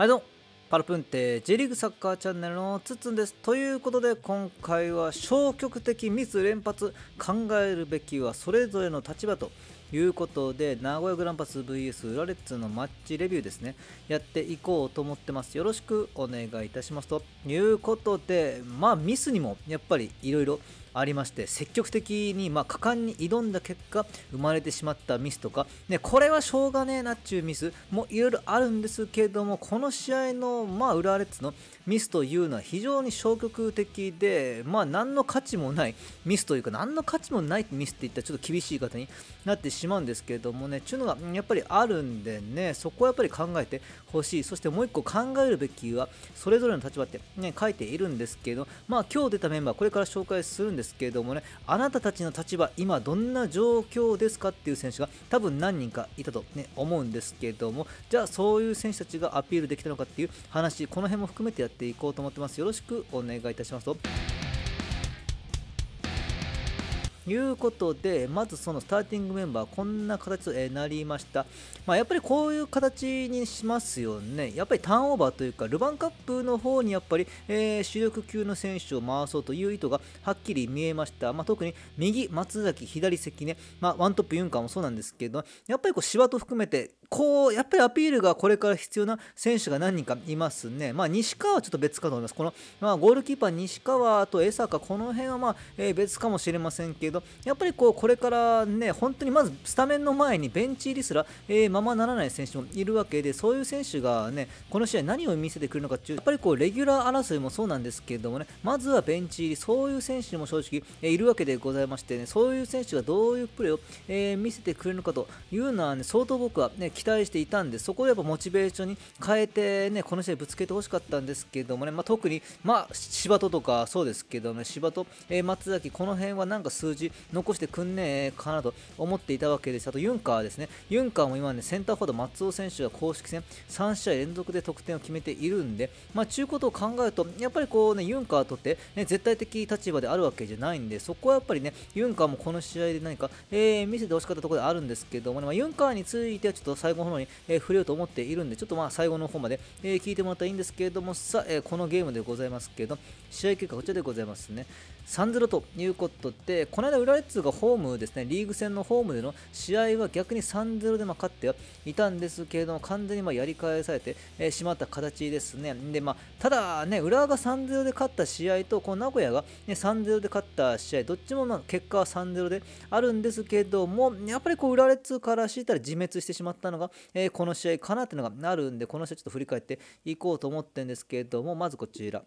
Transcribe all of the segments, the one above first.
はいどうもパルプンテ J リーグサッカーチャンネルのつつんです。ということで今回は消極的ミス連発考えるべきはそれぞれの立場ということで名古屋グランパス VS 浦レッズのマッチレビューですねやっていこうと思ってますよろしくお願いいたしますということでまあミスにもやっぱりいろいろありまして積極的にまあ果敢に挑んだ結果生まれてしまったミスとか、ね、これはしょうがねえなっちゅうミスもいろいろあるんですけれどもこの試合のまあ浦和レッズのミスというのは非常に消極的で、まあ、何の価値もないミスというか、何の価値もないミスって言ったらちょっと厳しい方になってしまうんですけれどもね、ちゅうのがやっぱりあるんでね、そこはやっぱり考えてほしい、そしてもう1個考えるべきは、それぞれの立場って、ね、書いているんですけど、まあ、今日出たメンバー、これから紹介するんですけれどもね、あなたたちの立場、今どんな状況ですかっていう選手が多分何人かいたと、ね、思うんですけども、じゃあそういう選手たちがアピールできたのかっていう話、この辺も含めてやってていこうと思ってます。よろしくお願いいたしますと。いうことで、まずそのスターティングメンバー、こんな形となりました。まあ、やっぱりこういう形にしますよね。やっぱりターンオーバーというか、ルヴァンカップの方にやっぱり、えー、主力級の選手を回そうという意図がはっきり見えました。まあ、特に右、松崎、左関ね、まあ、ワントップユンカーもそうなんですけど、やっぱりこう芝と含めて、こうやっぱりアピールがこれから必要な選手が何人かいますね、まあ、西川はちょっと別かと思います、この、まあ、ゴールキーパー、西川と江坂、この辺はまあ、えー、別かもしれませんけど、やっぱりこうこれからね、本当にまずスタメンの前にベンチ入りすら、えー、ままならない選手もいるわけで、そういう選手がね、この試合、何を見せてくるのかっていう、やっぱりこうレギュラー争いもそうなんですけれどもね、まずはベンチ入り、そういう選手も正直、えー、いるわけでございましてね、そういう選手がどういうプレーを、え見せてくれるのかというのはね、相当僕はね、期待していたんで、そこをやっぱモチベーションに変えて、ね、この試合ぶつけてほしかったんですけどもね、まあ、特に、まあ、柴戸とかそうですけどね、柴戸、えー、松崎、この辺はなんか数字残してくんねえかなと思っていたわけです。あとユンカーですね、ユンカーも今ね、センターフォワード松尾選手が公式戦3試合連続で得点を決めているんで、まあ、ちゅうことを考えると、やっぱりこうね、ユンカーとって、ね、絶対的立場であるわけじゃないんで、そこはやっぱりね、ユンカーもこの試合で何か、えー、見せてほしかったところであるんですけどもね、まあ、ユンカーについてはちょっと最後の方に、え触れようと思っているんで、ちょっとまあ最後の方まで、え聞いてもらったらいいんですけれども、さあ、えこのゲームでございますけど、試合結果こちらでございますね。3-0ということで、この間、浦和レッズがホームですね、リーグ戦のホームでの試合は逆に3-0でま勝ってはいたんですけれども、完全にまやり返されてしまった形ですね。でまあ、ただ、ね、浦和が3-0で勝った試合と、この名古屋が、ね、3-0で勝った試合、どっちもま結果は3-0であるんですけども、やっぱりこう浦和レッズからしたら自滅してしまったのが、えー、この試合かなというのがあるんで、この試合ちょっと振り返っていこうと思ってるんですけれども、まずこちら。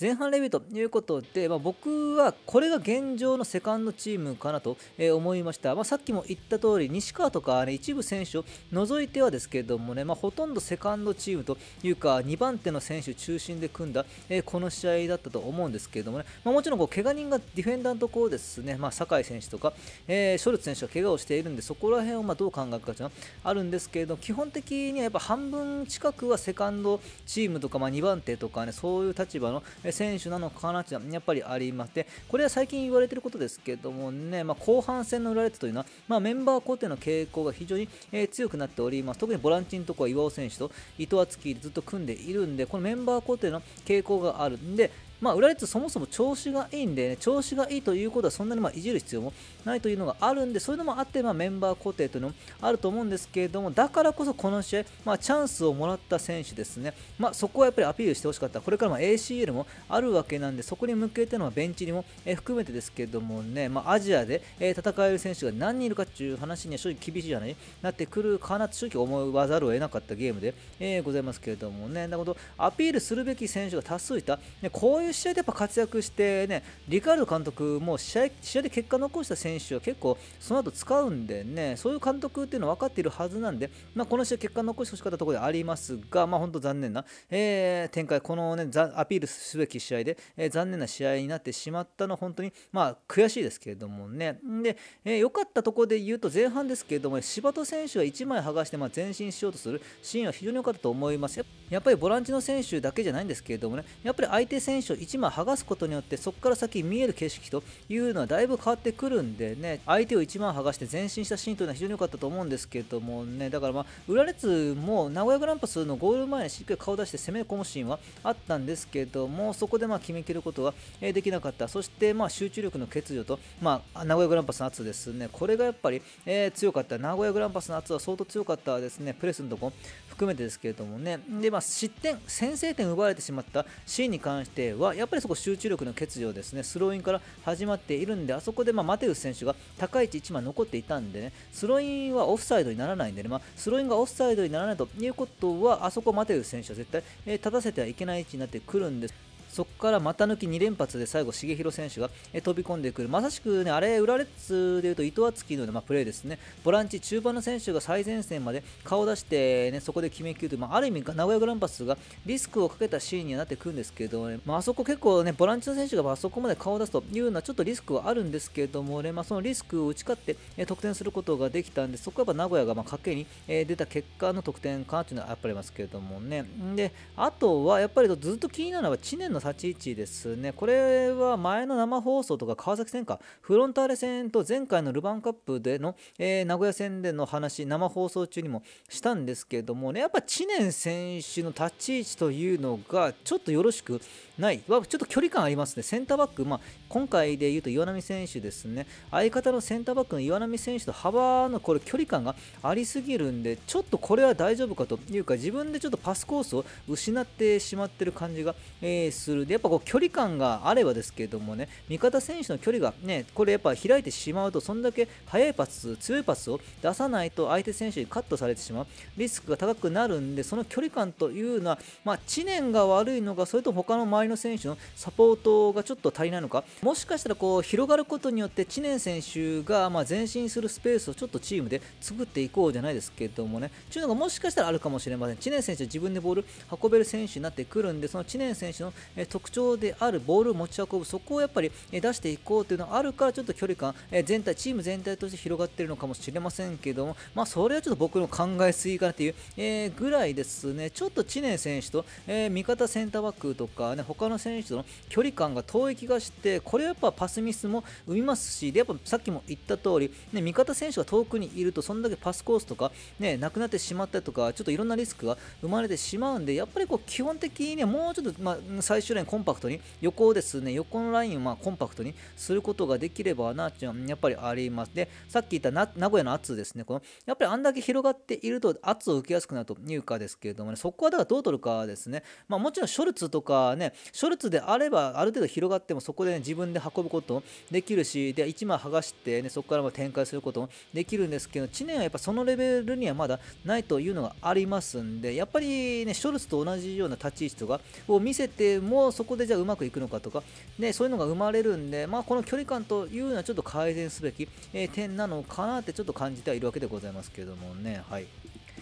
前半レビューということで、まあ、僕はこれが現状のセカンドチームかなと思いました、まあ、さっきも言った通り西川とか、ね、一部選手を除いてはですけどもね、まあ、ほとんどセカンドチームというか2番手の選手中心で組んだ、この試合だったと思うんですけどもね、まもちろんこう怪我人がディフェンダーのところですね、ま酒井選手とか、えー、ショルツ選手が怪我をしているんでそこら辺をまどう考えるかというのはあるんですけれど基本的にはやっぱ半分近くはセカンドチームとか、ま2番手とかねそういう立場の、選手なのかなっいうのはやっぱりありまして、これは最近言われてることですけどもね、まあ、後半戦の裏和レッというのは、まあ、メンバー固定の傾向が非常に、えー、強くなっております。特にボランチのところは岩尾選手と伊藤敦樹ずっと組んでいるんで、このメンバー固定の傾向があるんで、まあ、浦和レッそもそも調子がいいんで、ね、調子がいいということはそんなにまいじる必要もないというのがあるんで、そういうのもあって、まメンバー固定というのもあると思うんですけれども、だからこそこの試合、まあ、チャンスをもらった選手ですね、まあ、そこはやっぱりアピールしてほしかった、これからも ACL もあるわけなんで、そこに向けてのベンチにも含めてですけどもね、まあ、アジアで戦える選手が何人いるかっていう話には正直厳しいじゃないなってくるかなと正直思わざるを得なかったゲームで、えございますけれどもね、るほどアピールするべき選手が多数いた、ね、こういうう試合でやっぱ活躍してね、リカール監督も試合試合で結果残した選手は結構その後使うんでね、そういう監督っていうのは分かっているはずなんで、まあ、この試合結果残してほしかったところでありますが、まあ、本当残念な、えー、展開、このね、アピールすべき試合で、えー、残念な試合になってしまったの本当に、まあ、悔しいですけれどもね。で、えー、良かったところで言うと前半ですけれども、柴戸選手が1枚剥がして、まあ、前進しようとするシーンは非常に良かったと思います。やっぱりボランチの選手だけじゃないんですけれどもね、やっぱり相手選手を1枚剥がすことによってそこから先見える景色というのはだいぶ変わってくるんでね相手を1枚剥がして前進したシーンというのは非常に良かったと思うんですけどもねだからまあ浦列も名古屋グランパスのゴール前にしっかり顔出して攻め込むシーンはあったんですけどもそこでまあ決めきることはできなかったそしてまあ集中力の欠如とまあ名古屋グランパスの圧ですねこれがやっぱり、え強かった名古屋グランパスの圧は相当強かったですねプレスのとこ含めてですけれどもねでまあ失点先制点奪われてしまったシーンに関してははやっぱりそこ集中力の欠如ですねスローインから始まっているんであそこでまマテウス選手が高い位置1枚残っていたんでねスローインはオフサイドにならないんでね、まあ、スローインがオフサイドにならないということはあそこマテウス選手は絶対、えー、立たせてはいけない位置になってくるんです。そこから股抜き2連発で最後、重弘選手が飛び込んでくる、まさしくね、あれ、ラレッツでいうと糸厚きのような、まあ、プレーですね、ボランチ中盤の選手が最前線まで顔を出して、ね、そこで決めきるという、まあ、ある意味、名古屋グランパスがリスクをかけたシーンにはなってくるんですけれどね、まあそこ結構ね、ボランチの選手があそこまで顔を出すというのはちょっとリスクはあるんですけれども、ね、まあ、そのリスクを打ち勝って得点することができたんで、そこはやっぱ名古屋がま賭けに出た結果の得点かというのはやっぱりますけれどもね。で、あとはやっぱりずっと気になるのは知念の立ち位置ですね、これは前の生放送とか川崎戦か、フロンターレ戦と前回のルヴァンカップでの、えー、名古屋戦での話、生放送中にもしたんですけどもね、やっぱ知念選手の立ち位置というのがちょっとよろしくない、ちょっと距離感ありますね、センターバック、まあ、今回でいうと岩波選手ですね、相方のセンターバックの岩波選手と幅のこれ距離感がありすぎるんで、ちょっとこれは大丈夫かというか、自分でちょっとパスコースを失ってしまってる感じが、えー、すする、でやっぱこう距離感があればですけれどもね、味方選手の距離がね、これやっぱ開いてしまうと、そんだけ速いパス、強いパスを出さないと、相手選手にカットされてしまう、リスクが高くなるんで、その距離感というのは、まあ、知念が悪いのか、それとも他の周りの選手のサポートがちょっと足りないのか、もしかしたらこう広がることによって、知念選手がま前進するスペースをちょっとチームで作っていこうじゃないですけどもね、というのがもしかしたらあるかもしれません、知念選手は自分でボール運べる選手になってくるんで、その知念選手の特徴であるボールを持ち運ぶそこをやっぱり出していこうというのがあるからちょっと距離感全体チーム全体として広がっているのかもしれませんけども、まあ、それはちょっと僕の考えすぎかなという、えぐらいですねちょっと知念選手と、え味方センターバックとか、ね、他の選手との距離感が遠い気がしてこれやっぱパスミスも生みますしでやっぱさっきも言った通り、ね、味方選手が遠くにいるとそんだけパスコースとか、ね、なくなってしまったりとかちょっといろんなリスクが生まれてしまうんでやっぱりこう基本的に、ね、もうちょっと、まあ、最初ッシコンパクトに、横をですね、横のラインをまコンパクトにすることができればなっていうのはやっぱりあります。で、さっき言った名古屋の圧ですね、このやっぱりあんだけ広がっていると圧を受けやすくなるというかですけれどもね、そこはだからどう取るかですね、まあ、もちろんショルツとかね、ショルツであればある程度広がってもそこで、ね、自分で運ぶことできるし、で、1枚剥がして、ね、そこからも展開することもできるんですけど、知念はやっぱそのレベルにはまだないというのがありますんで、やっぱりね、ショルツと同じような立ち位置とかを見せてもをそこでじゃあうまくいくのかとか、ね、そういうのが生まれるんで、まあ、この距離感というのはちょっと改善すべき、え点なのかなってちょっと感じてはいるわけでございますけどもね。はい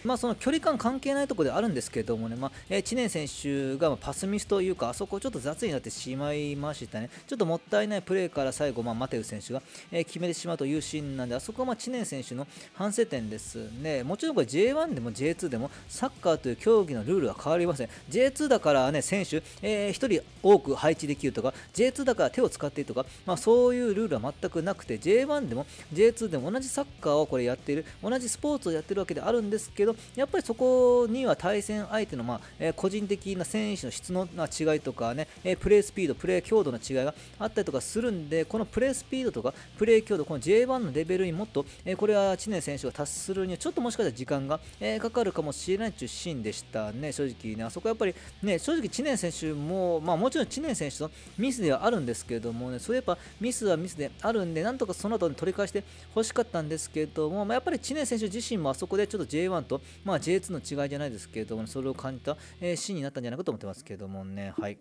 まあ、その距離感関係ないところであるんですけどもね、まあ、知念選手がパスミスというか、あそこちょっと雑になってしまいましたね、ちょっともったいないプレーから最後、まあ、マテウ選手が、決めてしまうというシーンなんで、あそこはまあ知念選手の反省点ですね、もちろんこれ J1 でも J2 でもサッカーという競技のルールは変わりません、J2 だからね、選手、えー、1人多く配置できるとか、J2 だから手を使っているとか、まあ、そういうルールは全くなくて、J1 でも J2 でも同じサッカーをこれやっている、同じスポーツをやっているわけであるんですけど、どやっぱりそこには対戦相手の、まあえー、個人的な選手の質の違いとかね、えー、プレースピード、プレー強度の違いがあったりとかするんでこのプレースピードとかプレー強度この J1 のレベルにもっと、えー、これは知念選手が達するにはちょっともしかしたら時間が、えかかるかもしれないというシーンでしたね正直ねあそこやっぱりね正直知念選手も、まあ、もちろん知念選手のミスではあるんですけれどもねそういえばミスはミスであるんでなんとかその後に取り返してほしかったんですけども、まあ、やっぱり知念選手自身もあそこでちょっと J1 とと、まあ、J2 の違いじゃないですけれども、ね、それを感じた、えー、シーンになったんじゃないかと思ってますけれどもね。はい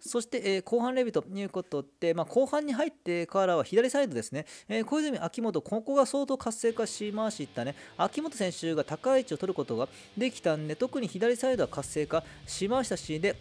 そして、えー、後半レビューということで、まあ、後半に入ってからは左サイドですね、えー、小泉、秋元、ここが相当活性化しましたね、秋元選手が高い位置を取ることができたんで、特に左サイドは活性化しましたし、で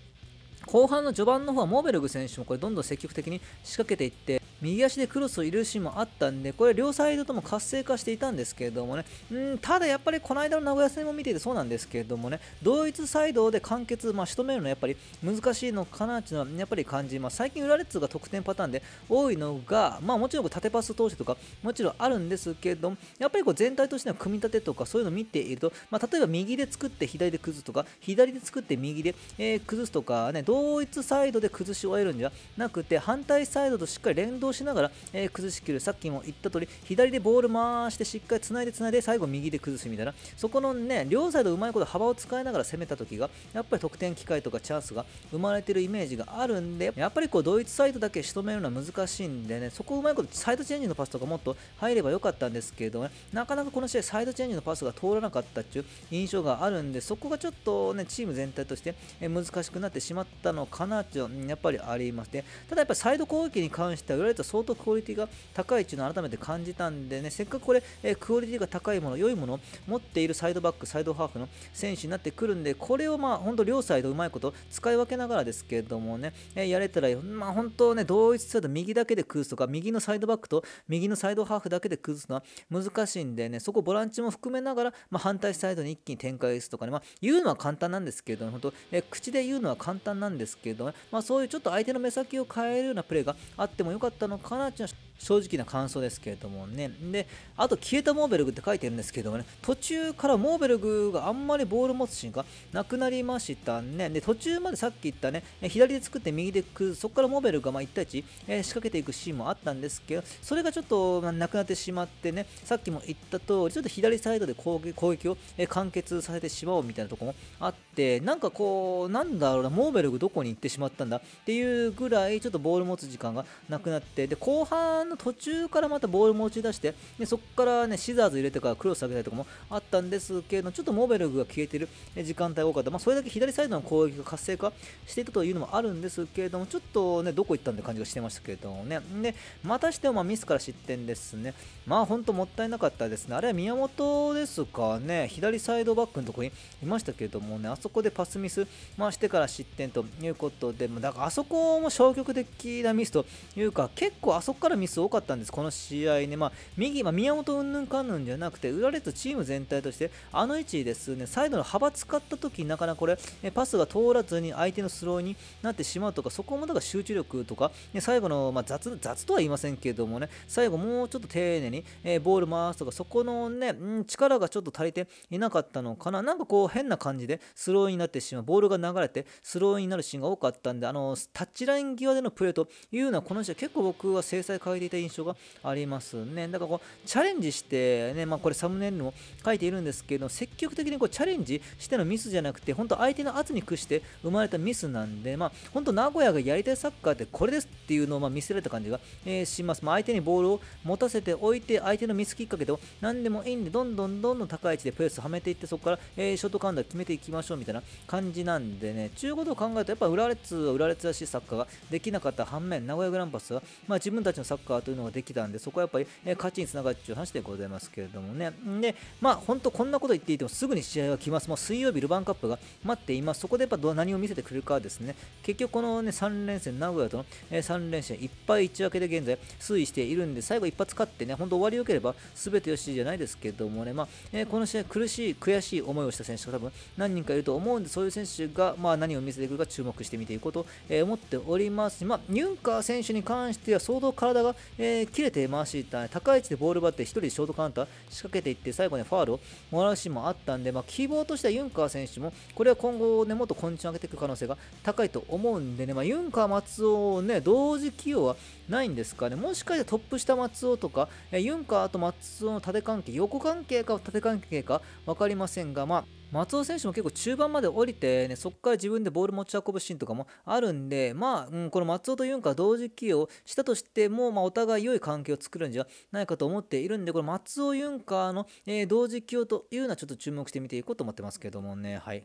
後半の序盤の方はモーベルグ選手もこれどんどん積極的に仕掛けていって。右足でクロスを入れるシーンもあったんで、これ両サイドとも活性化していたんですけれどもね、んただやっぱりこの間の名古屋戦も見ていてそうなんですけれどもね、同一サイドで完結、まあ、仕留めるのはやっぱり難しいのかなというのはやっぱり感じます。最近、浦レッズが得点パターンで多いのが、まあ、もちろん縦パス投手とかもちろんあるんですけれども、やっぱりこう全体としての組み立てとかそういうのを見ていると、まあ、例えば右で作って左で崩すとか、左で作って右で、えー、崩すとかね、同一サイドで崩し終えるんじゃなくて、反対サイドとしっかり連動をしながら、えー、崩しきるさっきも言った通り左でボール回してしっかりつないでつないで最後右で崩すみたいなそこのね両サイドうまいこと幅を使いながら攻めた時がやっぱり得点機会とかチャンスが生まれてるイメージがあるんでやっぱりこうドイツサイドだけ仕留めるのは難しいんでねそこうまいことサイドチェンジのパスとかもっと入ればよかったんですけれども、ね、なかなかこの試合サイドチェンジのパスが通らなかったっていう印象があるんでそこがちょっとねチーム全体として難しくなってしまったのかなっていうのはやっぱりありますねただやっぱりサイド攻撃に関しては相当クオリティが高いというのを改めて感じたんでね、せっかくこれ、えクオリティが高いもの、良いもの、を持っているサイドバック、サイドハーフの選手になってくるんで、これをまあ、本当両サイドうまいこと使い分けながらですけれどもね、えやれたら、まあ、本当ね、同一サイド右だけで崩すとか、右のサイドバックと右のサイドハーフだけで崩すのは難しいんでね、そこボランチも含めながら、まあ、反対サイドに一気に展開するとかね、まあ、言うのは簡単なんですけれども、本当、え口で言うのは簡単なんですけれども、ね、まあ、そういうちょっと相手の目先を変えるようなプレーがあってもよかったったのかなっていうのは正直な感想ですけれどもね。で、あと消えたモーベルグって書いてるんですけどもね、途中からモーベルグがあんまりボール持つシーンがなくなりましたね。で、途中までさっき言ったね、左で作って右で食う、そこからモーベルグがま1対1、えー、仕掛けていくシーンもあったんですけど、それがちょっと、なくなってしまってね、さっきも言った通り、ちょっと左サイドで攻撃攻撃を、え完結させてしまおうみたいなとこもあって、なんかこう、なんだろうな、モーベルグどこに行ってしまったんだっていうぐらい、ちょっとボール持つ時間がなくなって、で、後半の途中からまたボール持ち出して、でそこからね、シザーズ入れてからクロス上げたりとかもあったんですけど、ちょっとモーベルグが消えている時間帯が多かった。まあ、それだけ左サイドの攻撃が活性化していたというのもあるんですけれども、ちょっとね、どこ行ったんって感じがしてましたけどね。で、またしてもまミスから失点ですね。まあ、本当もったいなかったですね。あれは宮本ですかね、左サイドバックのとこにいましたけれどもね、あそこでパスミス、まあ、してから失点ということで、だからあそこも消極的なミスというか、結構あそこからミスス多かったんです、この試合ね、まあ、右、まあ、宮本うんぬんかんぬんじゃなくて、裏列チーム全体として、あの位置ですね、サイドの幅使ったとき、なかなかこれ、パスが通らずに相手のスローになってしまうとか、そこもだから集中力とか、ね、最後の、まあ、雑、雑とは言いませんけどもね、最後、もうちょっと丁寧に、えー、ボール回すとか、そこのね、うん、力がちょっと足りていなかったのかな、なんかこう、変な感じでスローになってしまう、ボールが流れて、スローになるシーンが多かったんで、あのタッチライン際でのプレーというのは、この試合、結構僕は制裁回転ていた印象がありますね。だからこうチャレンジしてね、まあ、これサムネイルにも書いているんですけど積極的にこうチャレンジしてのミスじゃなくて本当相手の圧に屈して生まれたミスなんで、まあ、本当名古屋がやりたいサッカーってこれですっていうのをま見せられた感じが、えします。まあ、相手にボールを持たせておいて相手のミスきっかけでも何でもいいんでどんどんどんどん高い位置でプレスはめていってそこから、えショートカウンター決めていきましょうみたいな感じなんでねうことを考えるとやっぱ浦和レッズは浦和レッズらしいサッカーができなかった反面名古屋グランパスは、まあ、自分たちのサッカーというのができたんで、そこはやっぱり、ね、勝ちにつながるという話でございますけれどもね。で、まあ、本当こんなこと言っていてもすぐに試合は来ます。もう水曜日、ルヴァンカップが待っています。そこでやっぱ何を見せてくれるかですね。結局、この、ね、3連戦、名古屋との、え3連戦、1敗1分けで現在推移しているんで、最後一発勝ってね、本当終わりよければすべてよしじゃないですけどもね、まあ、えー、この試合、苦しい、悔しい思いをした選手が多分何人かいると思うんで、そういう選手が、まあ、何を見せてくるか注目して見ていこうと、えー、思っております。まあ、ュンカー選手に関しては相当体がえー、切れて回していった高い位置でボール奪って1人でショートカウンター仕掛けていって最後にファールをもらうシーンもあったんで、まあ、希望としてはユンカー選手もこれは今後、ね、もっとコンディション上げていく可能性が高いと思うんでね、まあ、ユンカー、松尾ね同時起用はないんですかねもしかしてトップ下松尾とかユンカーと松尾の縦関係横関係か縦関係か分かりませんが、まあ松尾選手も結構中盤まで降りて、ね、そこから自分でボール持ち運ぶシーンとかもあるんで、まあ、うん、この松尾とユンカ同時起用したとしても、まあ、お互い良い関係を作るんじゃないかと思っているんで、この松尾ユンカの、えー、同時起用というのはちょっと注目して見ていこうと思ってますけどもね。はい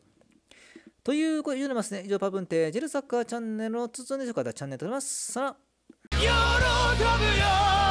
ということで、以上ますね。以上、パブンテージェルサッカーチャンネルのつつんでしょうチャンネルとなります。さら。喜ぶよ